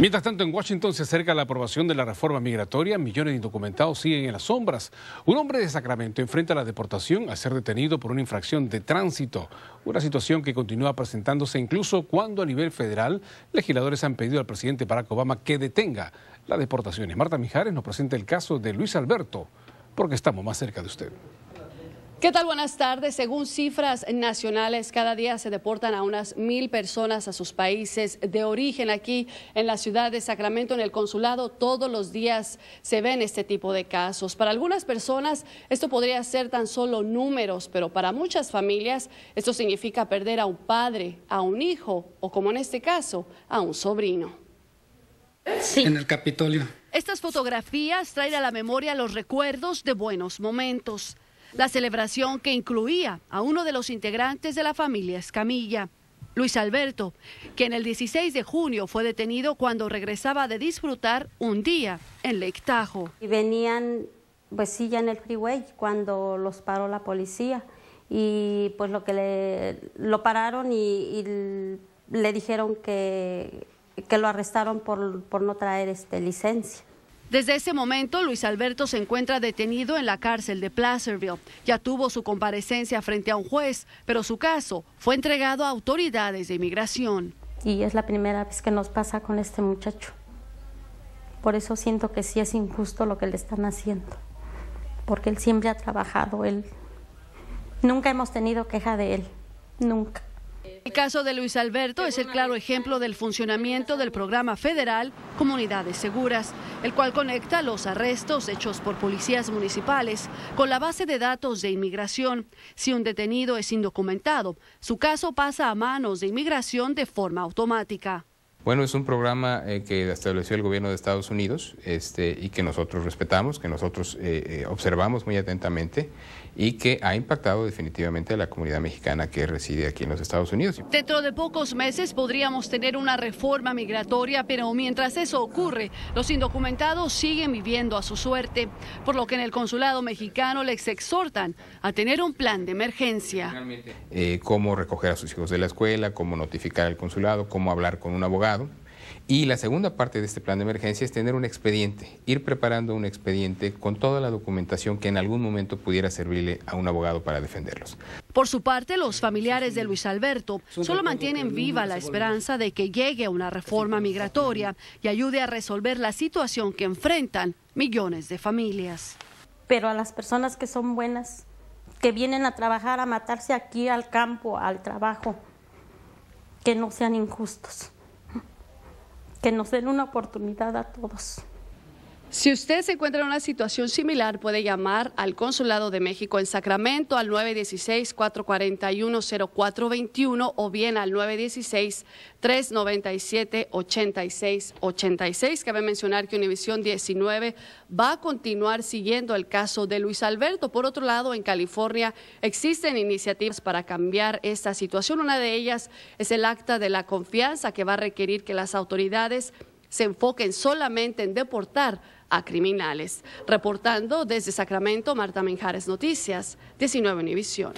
Mientras tanto, en Washington se acerca la aprobación de la reforma migratoria. Millones de indocumentados siguen en las sombras. Un hombre de Sacramento enfrenta la deportación a ser detenido por una infracción de tránsito. Una situación que continúa presentándose incluso cuando a nivel federal legisladores han pedido al presidente Barack Obama que detenga las deportaciones. Marta Mijares nos presenta el caso de Luis Alberto, porque estamos más cerca de usted. ¿Qué tal? Buenas tardes. Según cifras nacionales, cada día se deportan a unas mil personas a sus países de origen. Aquí en la ciudad de Sacramento, en el consulado, todos los días se ven este tipo de casos. Para algunas personas esto podría ser tan solo números, pero para muchas familias esto significa perder a un padre, a un hijo o, como en este caso, a un sobrino. Sí. En el Capitolio. Estas fotografías traen a la memoria los recuerdos de buenos momentos la celebración que incluía a uno de los integrantes de la familia Escamilla. Luis Alberto, que en el 16 de junio fue detenido cuando regresaba de disfrutar un día en lectajo Y venían, pues sí, ya en el freeway cuando los paró la policía y pues lo que le lo pararon y, le dijeron que, que, lo arrestaron por, por no traer este licencia. Desde ese momento, Luis Alberto se encuentra detenido en la cárcel de Placerville. Ya tuvo su comparecencia frente a un juez, pero su caso fue entregado a autoridades de inmigración. Y es la primera vez que nos pasa con este muchacho. Por eso siento que sí es injusto lo que le están haciendo, porque él siempre ha trabajado, él nunca hemos tenido queja de él, nunca. El caso de Luis Alberto es el claro ejemplo del funcionamiento del programa federal Comunidades Seguras, el cual conecta los arrestos hechos por policías municipales con la base de datos de inmigración. Si un detenido es indocumentado, su caso pasa a manos de inmigración de forma automática. Bueno, es un programa eh, que estableció el gobierno de Estados Unidos este, y que nosotros respetamos, que nosotros eh, eh, observamos muy atentamente y que ha impactado definitivamente a la comunidad mexicana que reside aquí en los Estados Unidos. Dentro de pocos meses podríamos tener una reforma migratoria, pero mientras eso ocurre, los indocumentados siguen viviendo a su suerte, por lo que en el consulado mexicano les exhortan a tener un plan de emergencia. cómo recoger a sus hijos de la escuela, cómo notificar al consulado, cómo hablar con un abogado y la segunda parte de este plan de emergencia es tener un expediente, ir preparando un expediente con toda la documentación que en algún momento pudiera servirle a un abogado para defenderlos. Por su parte, los familiares de Luis Alberto solo mantienen viva la esperanza de que llegue una reforma migratoria y ayude a resolver la situación que enfrentan millones de familias. Pero a las personas que son buenas, que vienen a trabajar, a matarse aquí al campo, al trabajo, que no sean injustos que nos den una oportunidad a todos. Si usted se encuentra en una situación similar, puede llamar al Consulado de México en Sacramento al 916-441-0421 o bien al 916-397-8686. Cabe mencionar que Univisión 19 va a continuar siguiendo el caso de Luis Alberto. Por otro lado, en California existen iniciativas para cambiar esta situación. Una de ellas es el acta de la confianza que va a requerir que las autoridades se enfoquen solamente en deportar a criminales. Reportando desde Sacramento, Marta Menjares Noticias, 19 Univisión.